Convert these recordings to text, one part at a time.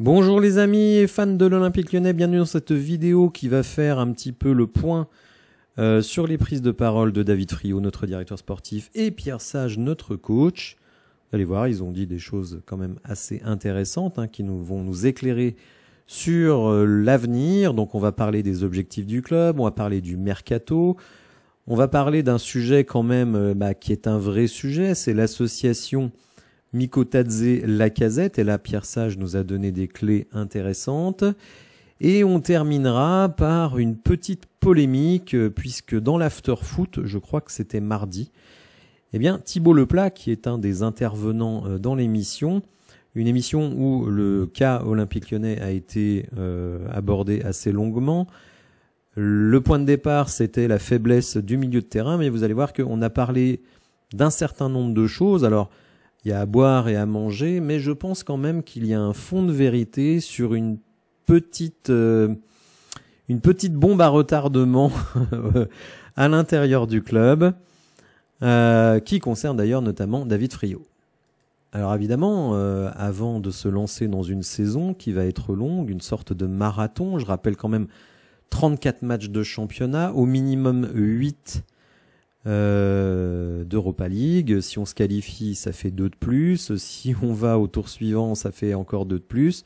Bonjour les amis et fans de l'Olympique lyonnais, bienvenue dans cette vidéo qui va faire un petit peu le point euh, sur les prises de parole de David Friot, notre directeur sportif, et Pierre Sage, notre coach. Vous allez voir, ils ont dit des choses quand même assez intéressantes hein, qui nous, vont nous éclairer sur euh, l'avenir. Donc on va parler des objectifs du club, on va parler du mercato, on va parler d'un sujet quand même euh, bah, qui est un vrai sujet, c'est l'association Mikotadze Lacazette. Et là, Pierre Sage nous a donné des clés intéressantes. Et on terminera par une petite polémique, euh, puisque dans l'after-foot, je crois que c'était mardi, eh bien, Thibaut Leplat, qui est un des intervenants euh, dans l'émission, une émission où le cas olympique lyonnais a été euh, abordé assez longuement. Le point de départ, c'était la faiblesse du milieu de terrain, mais vous allez voir qu'on a parlé d'un certain nombre de choses. Alors, il y a à boire et à manger, mais je pense quand même qu'il y a un fond de vérité sur une petite euh, une petite bombe à retardement à l'intérieur du club, euh, qui concerne d'ailleurs notamment David Friot. Alors évidemment, euh, avant de se lancer dans une saison qui va être longue, une sorte de marathon, je rappelle quand même 34 matchs de championnat, au minimum 8 euh, d'Europa League. Si on se qualifie, ça fait 2 de plus. Si on va au tour suivant, ça fait encore deux de plus.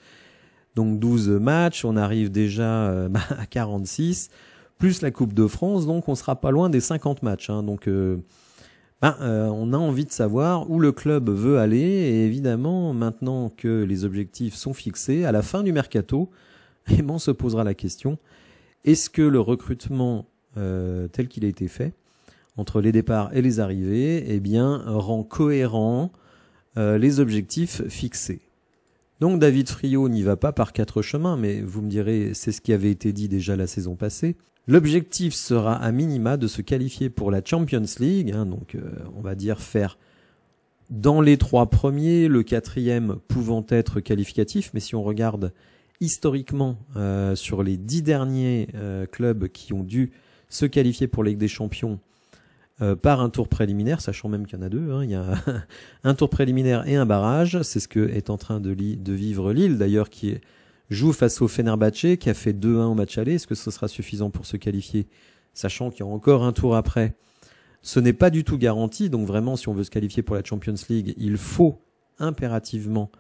Donc 12 matchs, on arrive déjà euh, à 46, plus la Coupe de France, donc on sera pas loin des 50 matchs. Hein. donc euh, ben, euh, on a envie de savoir où le club veut aller, et évidemment, maintenant que les objectifs sont fixés, à la fin du mercato, on se posera la question, est-ce que le recrutement tel qu'il a été fait entre les départs et les arrivées, eh bien, rend cohérent euh, les objectifs fixés. Donc David Friot n'y va pas par quatre chemins, mais vous me direz, c'est ce qui avait été dit déjà la saison passée. L'objectif sera à minima de se qualifier pour la Champions League, hein, donc euh, on va dire faire dans les trois premiers, le quatrième pouvant être qualificatif, mais si on regarde historiquement euh, sur les dix derniers clubs qui ont dû se qualifier pour la Ligue des Champions, euh, par un tour préliminaire, sachant même qu'il y en a deux. Hein, il y a un, tour préliminaire et un barrage. C'est ce que est en train de, de vivre Lille, d'ailleurs, qui joue face au Fenerbahce qui a fait 2-1 au match aller. Est-ce que ce sera suffisant pour se qualifier, sachant qu'il y a encore un tour après Ce n'est pas du tout garanti. Donc vraiment, si on veut se qualifier pour la Champions League, il faut impérativement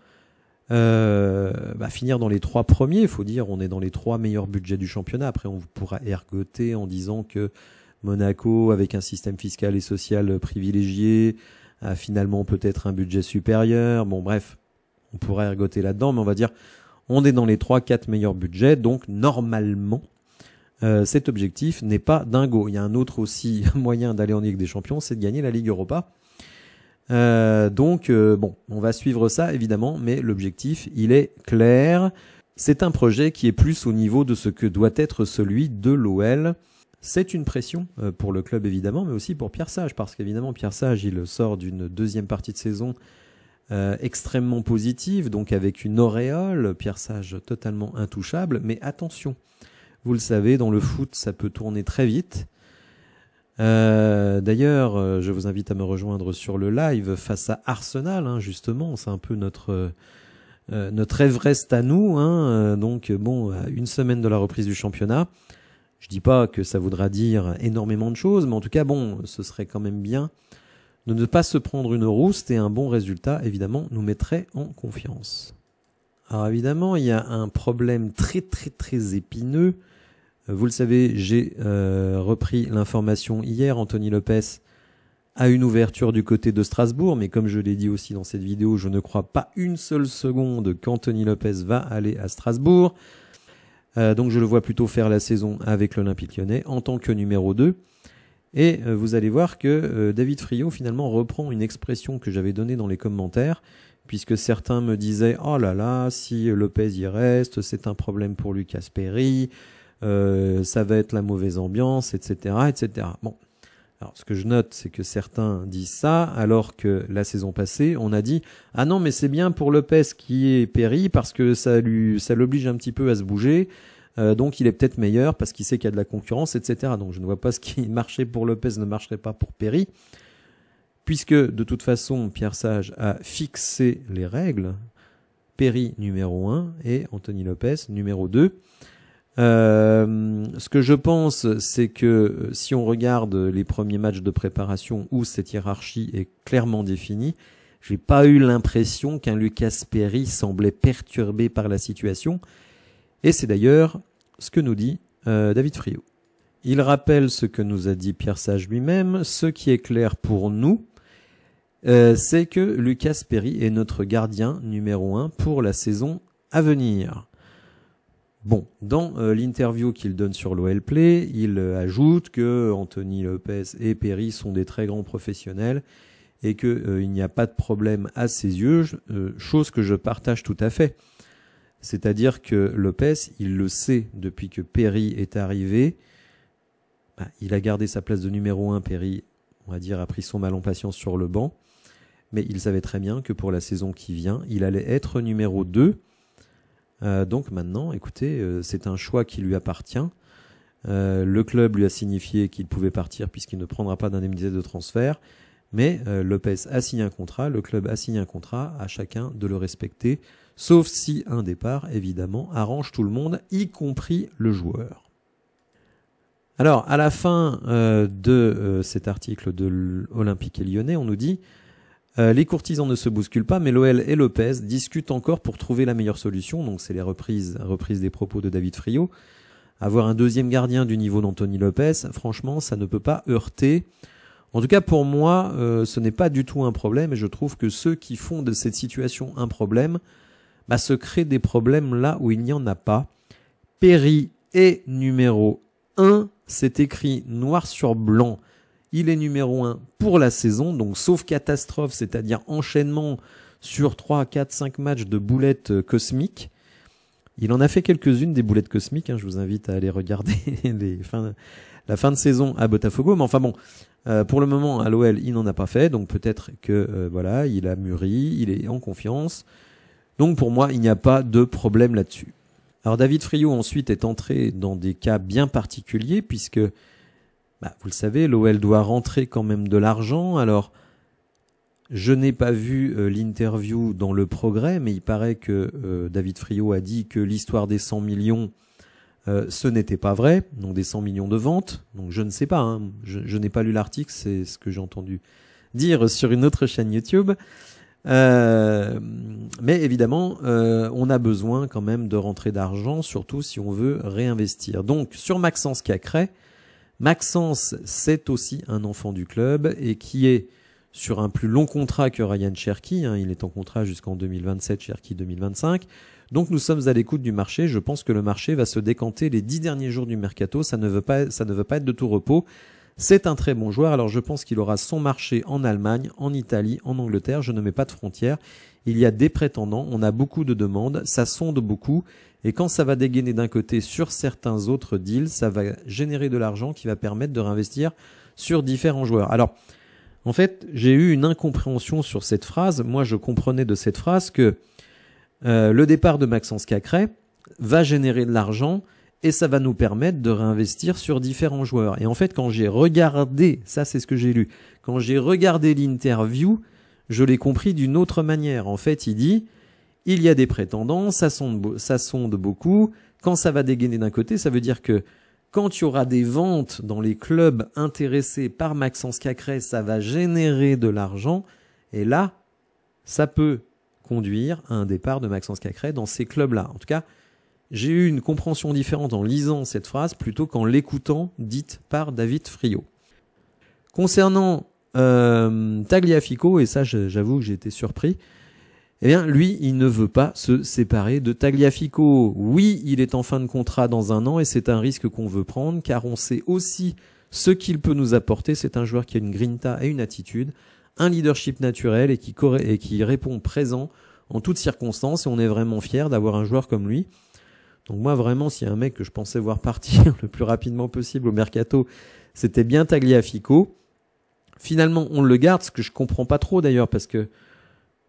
euh, bah, finir dans les trois premiers. Il faut dire, on est dans les trois meilleurs budgets du championnat. Après, on pourra ergoter en disant que Monaco, avec un système fiscal et social privilégié, a finalement peut-être un budget supérieur. Bon, bref, on pourrait ergoter là-dedans, mais on va dire, on est dans les 3-4 meilleurs budgets, donc normalement, euh, cet objectif n'est pas dingo. Il y a un autre aussi moyen d'aller en Ligue des Champions, c'est de gagner la Ligue Europa. Euh, donc euh, bon, on va suivre ça évidemment, mais l'objectif, il est clair. C'est un projet qui est plus au niveau de ce que doit être celui de l'OL. C'est une pression euh, pour le club évidemment, mais aussi pour Pierre Sage, parce qu'évidemment Pierre Sage, il sort d'une deuxième partie de saison euh, extrêmement positive, donc avec une auréole, Pierre Sage totalement intouchable, mais attention, vous le savez, dans le foot, ça peut tourner très vite. Euh, d'ailleurs, je vous invite à me rejoindre sur le live face à Arsenal, hein, justement, c'est un peu notre... notre Everest à nous, hein, donc bon, une semaine de la reprise du championnat, je dis pas que ça voudra dire énormément de choses, mais en tout cas, bon, ce serait quand même bien de ne pas se prendre une rouste et un bon résultat, évidemment, nous mettrait en confiance. Alors évidemment, il y a un problème très très très épineux. Vous le savez, j'ai euh, repris l'information hier. Anthony Lopez a une ouverture du côté de Strasbourg, mais comme je l'ai dit aussi dans cette vidéo, je ne crois pas une seule seconde qu'Anthony Lopez va aller à Strasbourg. Euh, donc je le vois plutôt faire la saison avec l'Olympique lyonnais en tant que numéro 2. Et euh, vous allez voir que euh, David Friot finalement reprend une expression que j'avais donnée dans les commentaires, puisque certains me disaient Oh là là, si Lopez y reste, c'est un problème pour Lucas Perry, ça va être la mauvaise ambiance, etc. etc. Bon, alors ce que je note, c'est que certains disent ça, alors que la saison passée, on a dit ah non mais c'est bien pour Lopez qui est péri parce que ça lui ça l'oblige un petit peu à se bouger. Euh, donc il est peut-être meilleur parce qu'il sait qu'il y a de la concurrence, etc. Donc je ne vois pas ce qui marchait pour Lopez ne marcherait pas pour Perry. Puisque de toute façon, Pierre Sage a fixé les règles, Perry numéro 1 et Anthony Lopez numéro 2. Euh, ce que je pense, c'est que euh, si on regarde les premiers matchs de préparation où cette hiérarchie est clairement définie, j'ai pas eu l'impression qu'un Lucas Perry semblait perturbé par la situation. Et c'est d'ailleurs ce que nous dit euh, David Friot. Il rappelle ce que nous a dit Pierre Sage lui-même. Ce qui est clair pour nous, c'est que Lucas Perry est notre gardien numéro un pour la saison à venir. Bon, dans euh, l'interview qu'il donne sur l'OL Play, il euh, ajoute que Anthony Lopez et Perry sont des très grands professionnels et qu'il euh, n'y a pas de problème à ses yeux, chose que je partage tout à fait. C'est-à-dire que Lopez, il le sait depuis que Perry est arrivé. Bah, il a gardé sa place de numéro 1, Perry, on va dire, a pris son mal en patience sur le banc. Mais il savait très bien que pour la saison qui vient, il allait être numéro 2 euh, donc maintenant, écoutez, euh, c'est un choix qui lui appartient. Euh, le club lui a signifié qu'il pouvait partir puisqu'il ne prendra pas d'indemnité de transfert. Mais Lopez a signé un contrat, le club a signé un contrat, à chacun de le respecter, sauf si un départ, évidemment, arrange tout le monde, y compris le joueur. Alors, à la fin de cet article de l'Olympique et Lyonnais, on nous dit euh, les courtisans ne se bousculent pas, mais Loël et Lopez discutent encore pour trouver la meilleure solution. Donc c'est les reprises, reprises des propos de David Friot. Avoir un deuxième gardien du niveau d'Anthony Lopez, franchement, ça ne peut pas heurter. En tout cas, pour moi, euh, ce n'est pas du tout un problème et je trouve que ceux qui font de cette situation un problème, bah, se créent des problèmes là où il n'y en a pas. Perry est numéro 1, c'est écrit noir sur blanc. Il est numéro 1 pour la saison, donc sauf catastrophe, c'est-à-dire enchaînement sur 3, 4, 5 matchs de boulettes euh, cosmiques. Il en a fait quelques-unes des boulettes cosmiques, hein, je vous invite à aller regarder les la fin de saison à Botafogo, mais enfin bon, euh, pour le moment à l'OL il n'en a pas fait, donc peut-être que euh, voilà, il a mûri, il est en confiance. Donc pour moi, il n'y a pas de problème là-dessus. Alors David Friot ensuite est entré dans des cas bien particuliers puisque bah, vous le savez, l'OL doit rentrer quand même de l'argent. Alors, je n'ai pas vu euh, l'interview dans le progrès, mais il paraît que euh, David Friot a dit que l'histoire des 100 millions, euh, ce n'était pas vrai, donc des 100 millions de ventes. Donc je ne sais pas, hein. je, n'ai pas lu l'article, c'est ce que j'ai entendu dire sur une autre chaîne YouTube. mais évidemment, on a besoin quand même de rentrer d'argent, surtout si on veut réinvestir. Donc sur Maxence Cacré, Maxence, c'est aussi un enfant du club et qui est sur un plus long contrat que Ryan Cherky. Hein. il est en contrat jusqu'en 2027, Cherky 2025. Donc nous sommes à l'écoute du marché. Je pense que le marché va se décanter les dix derniers jours du mercato. Ça ne veut pas, ça ne veut pas être de tout repos. C'est un très bon joueur, alors je pense qu'il aura son marché en Allemagne, en Italie, en Angleterre, je ne mets pas de frontières. Il y a des prétendants, on a beaucoup de demandes, ça sonde beaucoup, et quand ça va dégainer d'un côté sur certains autres deals, ça va générer de l'argent qui va permettre de réinvestir sur différents joueurs. Alors, en fait, j'ai eu une incompréhension sur cette phrase. Moi, je comprenais de cette phrase que euh, le départ de Maxence Cacré va générer de l'argent et ça va nous permettre de réinvestir sur différents joueurs. Et en fait, quand j'ai regardé, ça c'est ce que j'ai lu, quand j'ai regardé l'interview, je l'ai compris d'une autre manière. En fait, il dit, il y a des prétendants, ça sonde, ça sonde beaucoup, quand ça va dégainer d'un côté, ça veut dire que quand il y aura des ventes dans les clubs intéressés par Maxence Cacré, ça va générer de l'argent, et là, ça peut conduire à un départ de Maxence Cacré dans ces clubs-là. En tout cas, j'ai eu une compréhension différente en lisant cette phrase plutôt qu'en l'écoutant dite par David Friot. Concernant euh, Tagliafico, et ça j'avoue que j'ai été surpris, eh bien lui, il ne veut pas se séparer de Tagliafico. Oui, il est en fin de contrat dans un an et c'est un risque qu'on veut prendre car on sait aussi ce qu'il peut nous apporter. C'est un joueur qui a une grinta et une attitude, un leadership naturel et qui, qui répond présent en toutes circonstances et on est vraiment fier d'avoir un joueur comme lui. Donc moi vraiment, s'il y a un mec que je pensais voir partir le plus rapidement possible au mercato, c'était bien Tagliafico. Finalement, on le garde, ce que je comprends pas trop d'ailleurs, parce que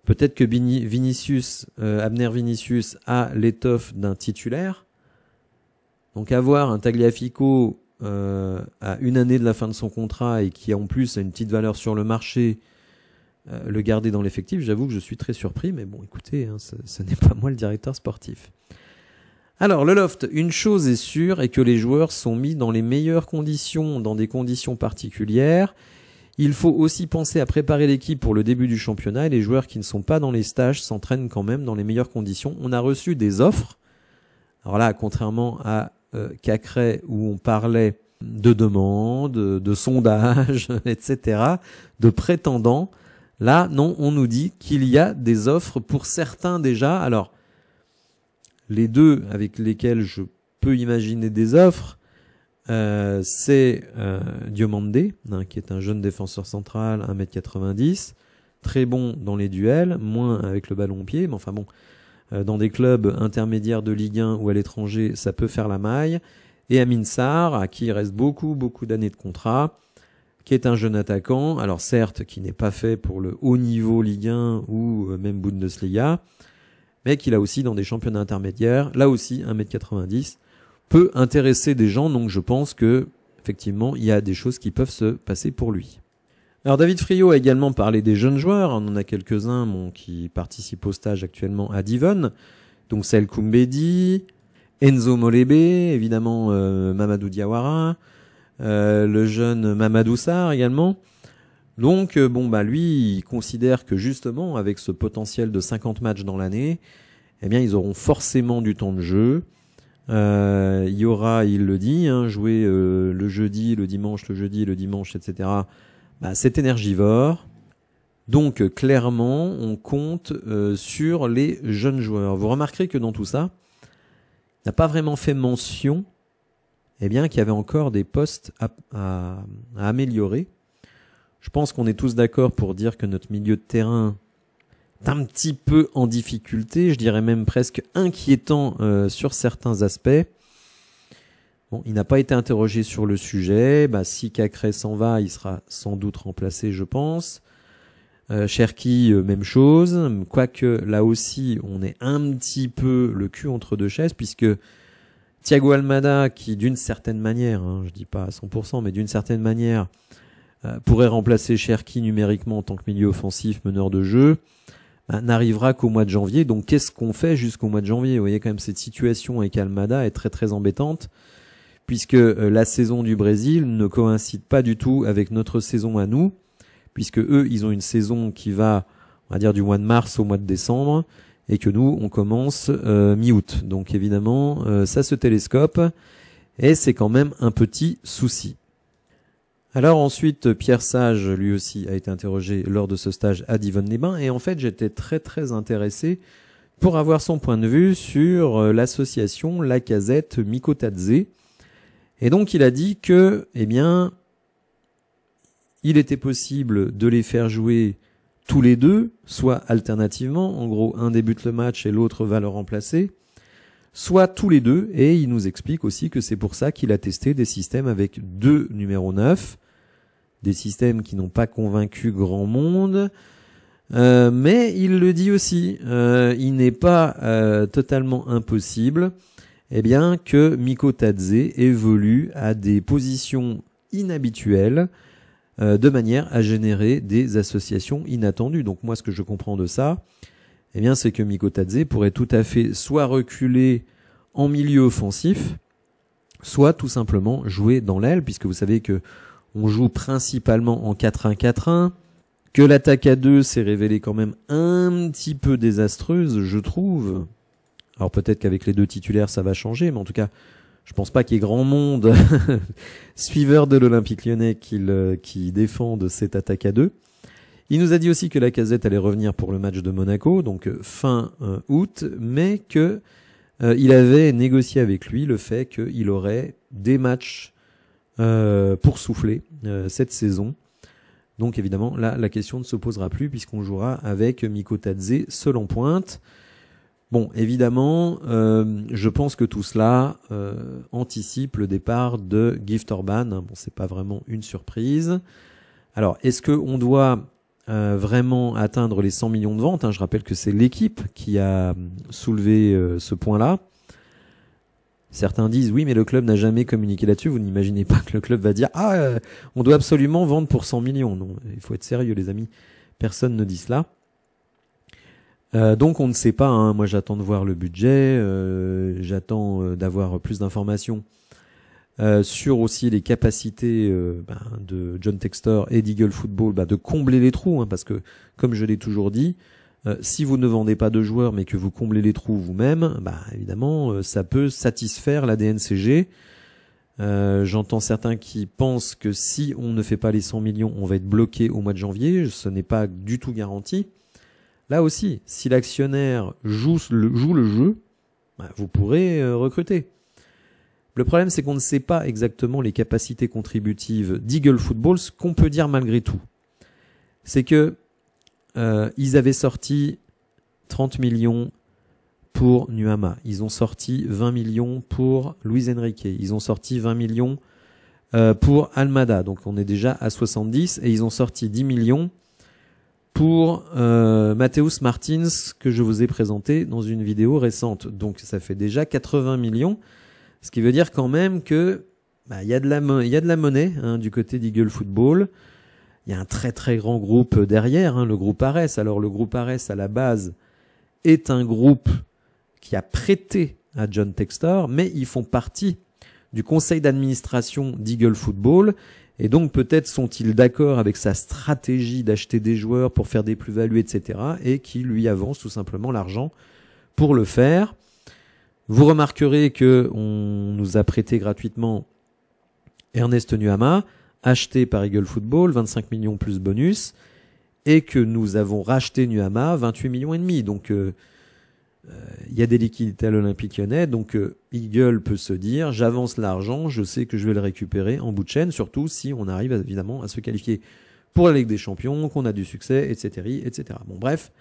peut-être que Vinicius, euh, Abner Vinicius a l'étoffe d'un titulaire. Donc avoir un Tagliafico euh, à une année de la fin de son contrat et qui en plus a une petite valeur sur le marché, euh, le garder dans l'effectif, j'avoue que je suis très surpris, mais bon, écoutez, hein, ce n'est pas moi le directeur sportif. Alors, le loft, une chose est sûre, et que les joueurs sont mis dans les meilleures conditions, dans des conditions particulières. Il faut aussi penser à préparer l'équipe pour le début du championnat et les joueurs qui ne sont pas dans les stages s'entraînent quand même dans les meilleures conditions. On a reçu des offres. Alors là, contrairement à euh, Cacré où on parlait de demandes, de sondages, etc., de prétendants, là, non, on nous dit qu'il y a des offres pour certains déjà. Alors, les deux avec lesquels je peux imaginer des offres, euh, c'est euh, hein, qui est un jeune défenseur central, 1m90, très bon dans les duels, moins avec le ballon au pied, mais enfin bon, euh, dans des clubs intermédiaires de Ligue 1 ou à l'étranger, ça peut faire la maille. Et Amin Sarr, à qui il reste beaucoup, beaucoup d'années de contrat, qui est un jeune attaquant, alors certes, qui n'est pas fait pour le haut niveau Ligue 1 ou euh, même Bundesliga, mais qu'il a aussi dans des championnats intermédiaires, là aussi 1m90, peut intéresser des gens, donc je pense que effectivement il y a des choses qui peuvent se passer pour lui. Alors David Friot a également parlé des jeunes joueurs, on en a quelques-uns qui participent au stage actuellement à Divonne, donc Sel Koumbedi, Enzo Molebe, évidemment euh, Mamadou Diawara, euh, le jeune Mamadou Sar également. Donc euh, bon bah lui, il considère que justement avec ce potentiel de 50 matchs dans l'année, eh bien ils auront forcément du temps de jeu. Euh, il y aura, il le dit, hein, jouer euh, le jeudi, le dimanche, le jeudi, le dimanche, etc. Bah, c'est énergivore. Donc clairement, on compte sur les jeunes joueurs. Vous remarquerez que dans tout ça, il n'a pas vraiment fait mention, eh bien qu'il y avait encore des postes à, à améliorer je pense qu'on est tous d'accord pour dire que notre milieu de terrain est un petit peu en difficulté, je dirais même presque inquiétant euh, sur certains aspects. Bon, il n'a pas été interrogé sur le sujet. Bah, si Cacré s'en va, il sera sans doute remplacé, je pense. Euh, Cherki, euh, même chose. Quoique là aussi, on est un petit peu le cul entre deux chaises, puisque Thiago Almada, qui d'une certaine manière, je hein, je dis pas à 100%, mais d'une certaine manière, euh, pourrait remplacer Cherki numériquement en tant que milieu offensif, meneur de jeu, euh, n'arrivera qu'au mois de janvier. Donc qu'est-ce qu'on fait jusqu'au mois de janvier Vous voyez quand même cette situation avec Almada est très très embêtante puisque euh, la saison du Brésil ne coïncide pas du tout avec notre saison à nous, puisque eux ils ont une saison qui va on va dire du mois de mars au mois de décembre et que nous on commence mi-août. Donc évidemment ça se télescope et c'est quand même un petit souci. Alors ensuite, Pierre Sage, lui aussi, a été interrogé lors de ce stage à Divonne-les-Bains, et en fait, j'étais très très intéressé pour avoir son point de vue sur euh, l'association La Casette Mikotadze. Et donc, il a dit que, eh bien, il était possible de les faire jouer tous les deux, soit alternativement, en gros, un débute le match et l'autre va le remplacer, soit tous les deux, et il nous explique aussi que c'est pour ça qu'il a testé des systèmes avec deux numéros neuf des systèmes qui n'ont pas convaincu grand monde. Euh, mais il le dit aussi, euh, il n'est pas euh, totalement impossible eh bien, que Miko Tadze évolue à des positions inhabituelles de manière à générer des associations inattendues. Donc moi, ce que je comprends de ça, eh bien, c'est que Miko Tadze pourrait tout à fait soit reculer en milieu offensif, soit tout simplement jouer dans l'aile, puisque vous savez que on joue principalement en 4-1-4-1, que l'attaque à deux s'est révélée quand même un petit peu désastreuse, je trouve. Alors peut-être qu'avec les deux titulaires ça va changer, mais en tout cas, je pense pas qu'il y ait grand monde suiveur de l'Olympique lyonnais qui, euh, qui défende cette attaque à deux. Il nous a dit aussi que la casette allait revenir pour le match de Monaco, donc euh, fin euh, août, mais que il avait négocié avec lui le fait qu'il aurait des matchs euh, pour souffler euh, cette saison. Donc évidemment, là, la question ne se posera plus puisqu'on jouera avec Miko Tadze seul pointe. Bon, évidemment, euh, je pense que tout cela anticipe le départ de Gift Orban. Hein, bon, c'est pas vraiment une surprise. Alors, est-ce qu'on doit vraiment atteindre les 100 millions de ventes hein, Je rappelle que c'est l'équipe qui a soulevé ce point-là. Certains disent oui, mais le club n'a jamais communiqué là-dessus. Vous n'imaginez pas que le club va dire ah, euh, on doit absolument vendre pour 100 millions. Non, il faut être sérieux, les amis. Personne ne dit cela. Euh, donc on ne sait pas. Hein. Moi, j'attends de voir le budget. Euh, j'attends d'avoir plus d'informations sur aussi les capacités ben, de John Textor et d'Eagle Football ben, de combler les trous, hein, parce que comme je l'ai toujours dit, euh, si vous ne vendez pas de joueurs mais que vous comblez les trous vous-même, bah évidemment euh, ça peut satisfaire la DNCG. Euh, j'entends certains qui pensent que si on ne fait pas les 100 millions, on va être bloqué au mois de janvier. Ce n'est pas du tout garanti. Là aussi, si l'actionnaire joue le, jeu, bah, vous pourrez recruter. Le problème, c'est qu'on ne sait pas exactement les capacités contributives d'Eagle Ce qu'on peut dire malgré tout. C'est que euh, ils avaient sorti 30 millions pour Nuama. Ils ont sorti 20 millions pour Luis Enrique. Ils ont sorti 20 millions euh, pour Almada. Donc on est déjà à 70 et ils ont sorti 10 millions pour euh, Mateus Martins que je vous ai présenté dans une vidéo récente. Donc ça fait déjà 80 millions, ce qui veut dire quand même que bah, il y a de la il y a de la monnaie hein, du côté d'Eagle Football il y a un très très grand groupe derrière, hein, le groupe Ares. Alors le groupe Ares à la base est un groupe qui a prêté à John Textor, mais ils font partie du conseil d'administration d'Eagle Football. Et donc peut-être sont-ils d'accord avec sa stratégie d'acheter des joueurs pour faire des plus-values, etc. et qui lui avance tout simplement l'argent pour le faire. Vous remarquerez que on nous a prêté gratuitement Ernest Nuama acheté par Eagle Football, 25 millions plus bonus, et que nous avons racheté Nuama, 28 millions et demi. Donc euh, euh, il y a des liquidités à l'Olympique lyonnais, donc euh, Eagle peut se dire j'avance l'argent, je sais que je vais le récupérer en bout de chaîne, surtout si on arrive évidemment à se qualifier pour la Ligue des Champions, qu'on a du succès, etc., etc. Bon bref.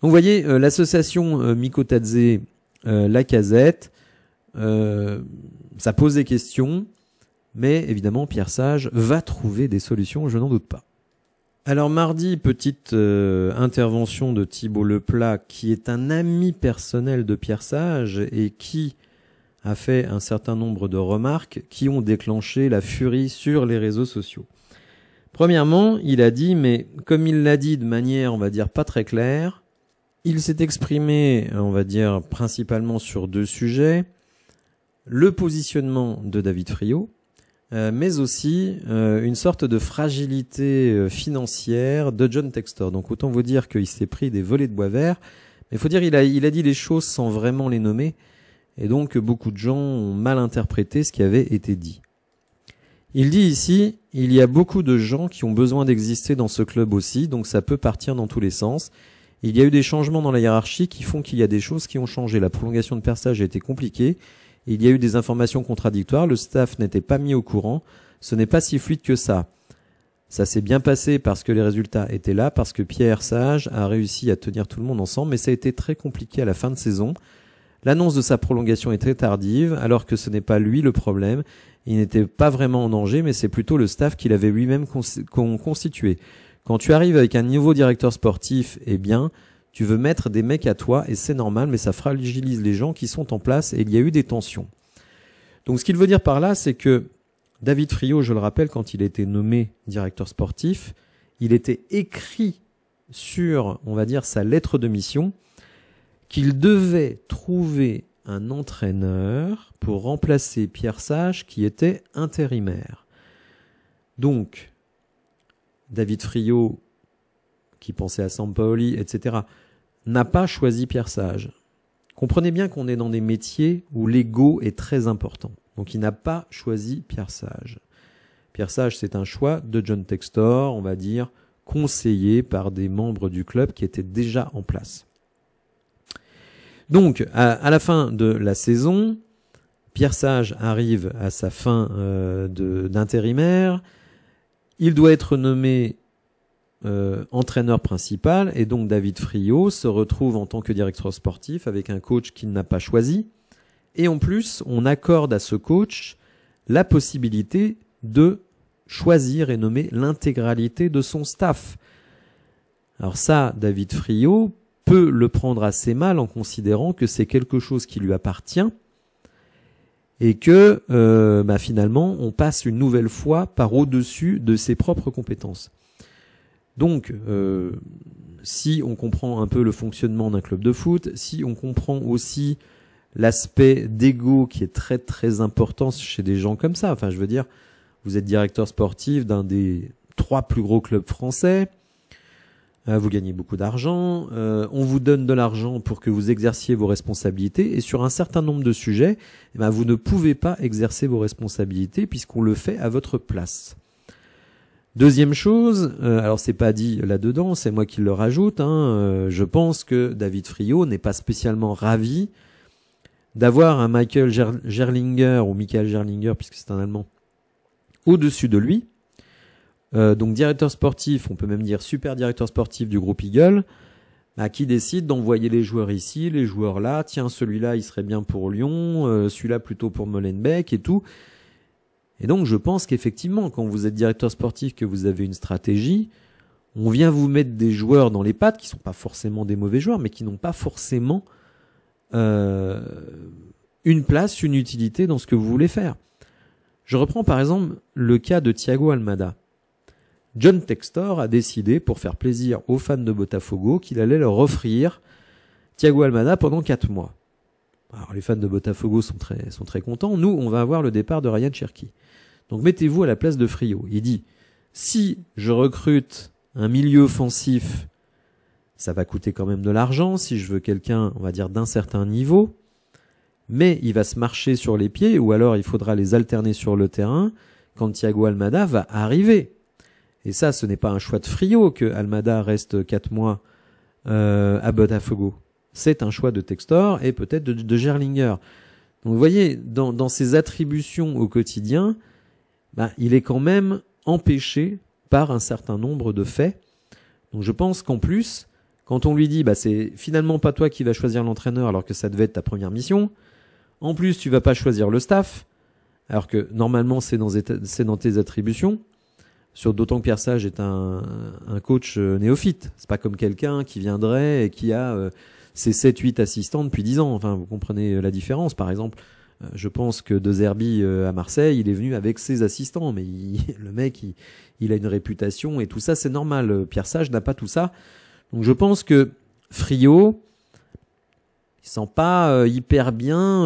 Donc vous voyez, euh, l'association Mikotadze, la casette, ça pose des questions. Mais évidemment, Pierre Sage va trouver des solutions, je n'en doute pas. Alors mardi, petite euh, intervention de Thibault Leplat, qui est un ami personnel de Pierre Sage et qui a fait un certain nombre de remarques qui ont déclenché la furie sur les réseaux sociaux. Premièrement, il a dit, mais comme il l'a dit de manière, on va dire, pas très claire, il s'est exprimé, on va dire, principalement sur deux sujets. Le positionnement de David Friot, euh, mais aussi euh, une sorte de fragilité euh, financière de John Textor. Donc autant vous dire qu'il s'est pris des volets de bois vert, mais faut dire il a, il a dit les choses sans vraiment les nommer, et donc beaucoup de gens ont mal interprété ce qui avait été dit. Il dit ici, il y a beaucoup de gens qui ont besoin d'exister dans ce club aussi, donc ça peut partir dans tous les sens. Il y a eu des changements dans la hiérarchie qui font qu'il y a des choses qui ont changé. La prolongation de perçage a été compliquée, il y a eu des informations contradictoires, le staff n'était pas mis au courant, ce n'est pas si fluide que ça. Ça s'est bien passé parce que les résultats étaient là, parce que Pierre Sage a réussi à tenir tout le monde ensemble, mais ça a été très compliqué à la fin de saison. L'annonce de sa prolongation est très tardive, alors que ce n'est pas lui le problème. Il n'était pas vraiment en danger, mais c'est plutôt le staff qu'il avait lui-même constitué. Quand tu arrives avec un nouveau directeur sportif, eh bien, tu veux mettre des mecs à toi et c'est normal, mais ça fragilise les gens qui sont en place et il y a eu des tensions. Donc ce qu'il veut dire par là, c'est que David Friot, je le rappelle, quand il était nommé directeur sportif, il était écrit sur, on va dire, sa lettre de mission, qu'il devait trouver un entraîneur pour remplacer Pierre Sage qui était intérimaire. Donc, David Friot qui pensait à Sampaoli, etc., n'a pas choisi Pierre Sage. Comprenez bien qu'on est dans des métiers où l'ego est très important. Donc il n'a pas choisi Pierre Sage. Pierre Sage, c'est un choix de John Textor, on va dire, conseillé par des membres du club qui étaient déjà en place. Donc, à, la fin de la saison, Pierre Sage arrive à sa fin euh, d'intérimaire. Il doit être nommé euh, entraîneur principal et donc David Friot se retrouve en tant que directeur sportif avec un coach qu'il n'a pas choisi et en plus on accorde à ce coach la possibilité de choisir et nommer l'intégralité de son staff. Alors ça, David Friot peut le prendre assez mal en considérant que c'est quelque chose qui lui appartient et que euh, bah finalement on passe une nouvelle fois par au-dessus de ses propres compétences. Donc, euh, si on comprend un peu le fonctionnement d'un club de foot, si on comprend aussi l'aspect d'ego qui est très très important chez des gens comme ça, enfin je veux dire, vous êtes directeur sportif d'un des trois plus gros clubs français, euh, vous gagnez beaucoup d'argent, euh, on vous donne de l'argent pour que vous exerciez vos responsabilités, et sur un certain nombre de sujets, eh ben, vous ne pouvez pas exercer vos responsabilités puisqu'on le fait à votre place. Deuxième chose, euh, alors c'est pas dit là-dedans, c'est moi qui le rajoute. Hein, euh, je pense que David Friot n'est pas spécialement ravi d'avoir un Michael Gerlinger ou Michael Gerlinger puisque c'est un Allemand au-dessus de lui. Euh, donc directeur sportif, on peut même dire super directeur sportif du groupe Eagle, à bah, qui décide d'envoyer les joueurs ici, les joueurs là. Tiens, celui-là, il serait bien pour Lyon, celui-là plutôt pour Molenbeek et tout. Et donc je pense qu'effectivement, quand vous êtes directeur sportif, que vous avez une stratégie, on vient vous mettre des joueurs dans les pattes qui sont pas forcément des mauvais joueurs, mais qui n'ont pas forcément euh, une place, une utilité dans ce que vous voulez faire. Je reprends par exemple le cas de Thiago Almada. John Textor a décidé, pour faire plaisir aux fans de Botafogo, qu'il allait leur offrir Thiago Almada pendant 4 mois. Alors les fans de Botafogo sont très, sont très contents. Nous, on va avoir le départ de Ryan Cherky. Donc mettez-vous à la place de Frio. Il dit, si je recrute un milieu offensif, ça va coûter quand même de l'argent. Si je veux quelqu'un, on va dire, d'un certain niveau, mais il va se marcher sur les pieds ou alors il faudra les alterner sur le terrain quand Thiago Almada va arriver. Et ça, ce n'est pas un choix de Frio que Almada reste quatre mois euh, à Botafogo c'est un choix de Textor et peut-être de, Gerlinger. Donc vous voyez, dans, dans ses attributions au quotidien, bah, il est quand même empêché par un certain nombre de faits. Donc je pense qu'en plus, quand on lui dit bah c'est finalement pas toi qui vas choisir l'entraîneur alors que ça devait être ta première mission, en plus tu vas pas choisir le staff, alors que normalement c'est dans, dans, tes attributions. Sur d'autant que Pierre Sage est un, un coach euh, néophyte, c'est pas comme quelqu'un qui viendrait et qui a euh, c'est 7-8 assistants depuis 10 ans. Enfin, vous comprenez euh, la différence. Par exemple, euh, je pense que De Zerbi euh, à Marseille, il est venu avec ses assistants, mais le mec, il, a une réputation et tout ça, c'est normal. Pierre Sage n'a pas tout ça. Donc je pense que Frio, il sent pas hyper bien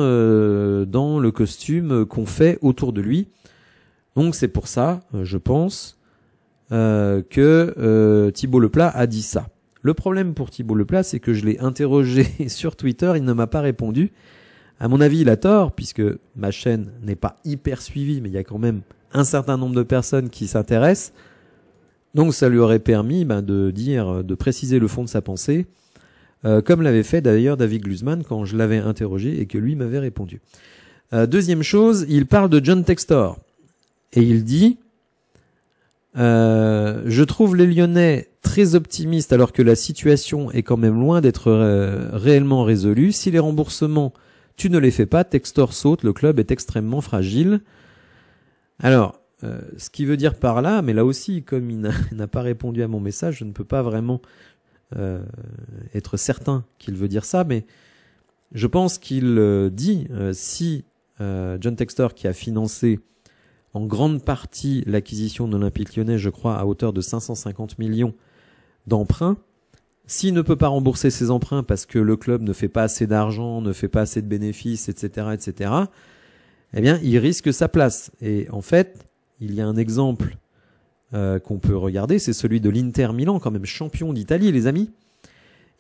dans le costume qu'on fait autour de lui. Donc c'est pour ça, je pense, que Thibault Thibaut Leplat a dit ça. Le problème pour Thibault Leplat, c'est que je l'ai interrogé sur Twitter, il ne m'a pas répondu. À mon avis, il a tort, puisque ma chaîne n'est pas hyper suivie, mais il y a quand même un certain nombre de personnes qui s'intéressent. Donc ça lui aurait permis ben, de dire, euh, de préciser le fond de sa pensée, euh, comme l'avait fait d'ailleurs David Glusman quand je l'avais interrogé et que lui m'avait répondu. Euh, deuxième chose, il parle de John Textor. Et il dit, euh, je trouve les Lyonnais très optimistes alors que la situation est quand même loin d'être euh, réellement résolue. Si les remboursements, tu ne les fais pas, Textor saute, le club est extrêmement fragile. Alors, euh, ce qui veut dire par là, mais là aussi, comme il n'a pas répondu à mon message, je ne peux pas vraiment être certain qu'il veut dire ça, mais je pense qu'il dit, si John Textor qui a financé en grande partie l'acquisition de l'Olympique lyonnais, je crois, à hauteur de 550 millions d'emprunts. S'il ne peut pas rembourser ses emprunts parce que le club ne fait pas assez d'argent, ne fait pas assez de bénéfices, etc., etc., eh bien, il risque sa place. Et en fait, il y a un exemple euh, qu'on peut regarder, c'est celui de l'Inter Milan, quand même champion d'Italie, les amis,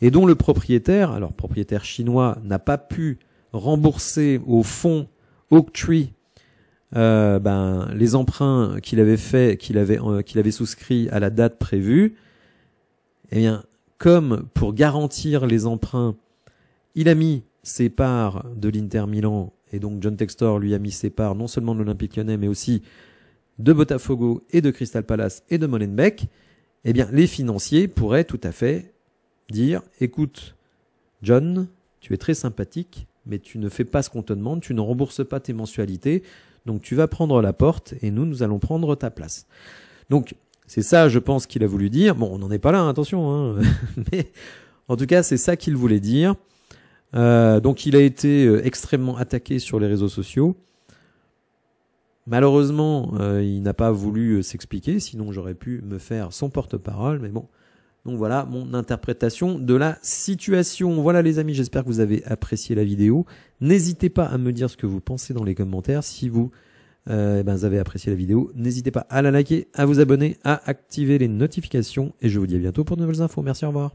et dont le propriétaire, alors propriétaire chinois, n'a pas pu rembourser au fond Tree. Euh, ben, les emprunts qu'il avait fait, qu'il avait, euh, souscrit à la date prévue, eh bien, comme pour garantir les emprunts, il a mis ses parts de l'Inter Milan et donc John Textor lui a mis ses parts non seulement de l'Olympique Lyonnais mais aussi de Botafogo et de Crystal Palace et de Molenbeek, eh bien les financiers pourraient tout à fait dire écoute John, tu es très sympathique mais tu ne fais pas ce qu'on te demande, tu ne rembourses pas tes mensualités, donc tu vas prendre la porte et nous, nous allons prendre ta place. Donc c'est ça, je pense, qu'il a voulu dire. Bon, on n'en est pas là, hein, attention. Hein. Mais en tout cas, c'est ça qu'il voulait dire. Euh, donc il a été euh, extrêmement attaqué sur les réseaux sociaux. Malheureusement, euh, il n'a pas voulu s'expliquer, sinon j'aurais pu me faire son porte-parole. Mais bon, donc voilà mon interprétation de la situation. Voilà les amis, j'espère que vous avez apprécié la vidéo. N'hésitez pas à me dire ce que vous pensez dans les commentaires. Si vous, euh, eh ben, avez apprécié la vidéo, n'hésitez pas à la liker, à vous abonner, à activer les notifications. Et je vous dis à bientôt pour de nouvelles infos. Merci, au revoir.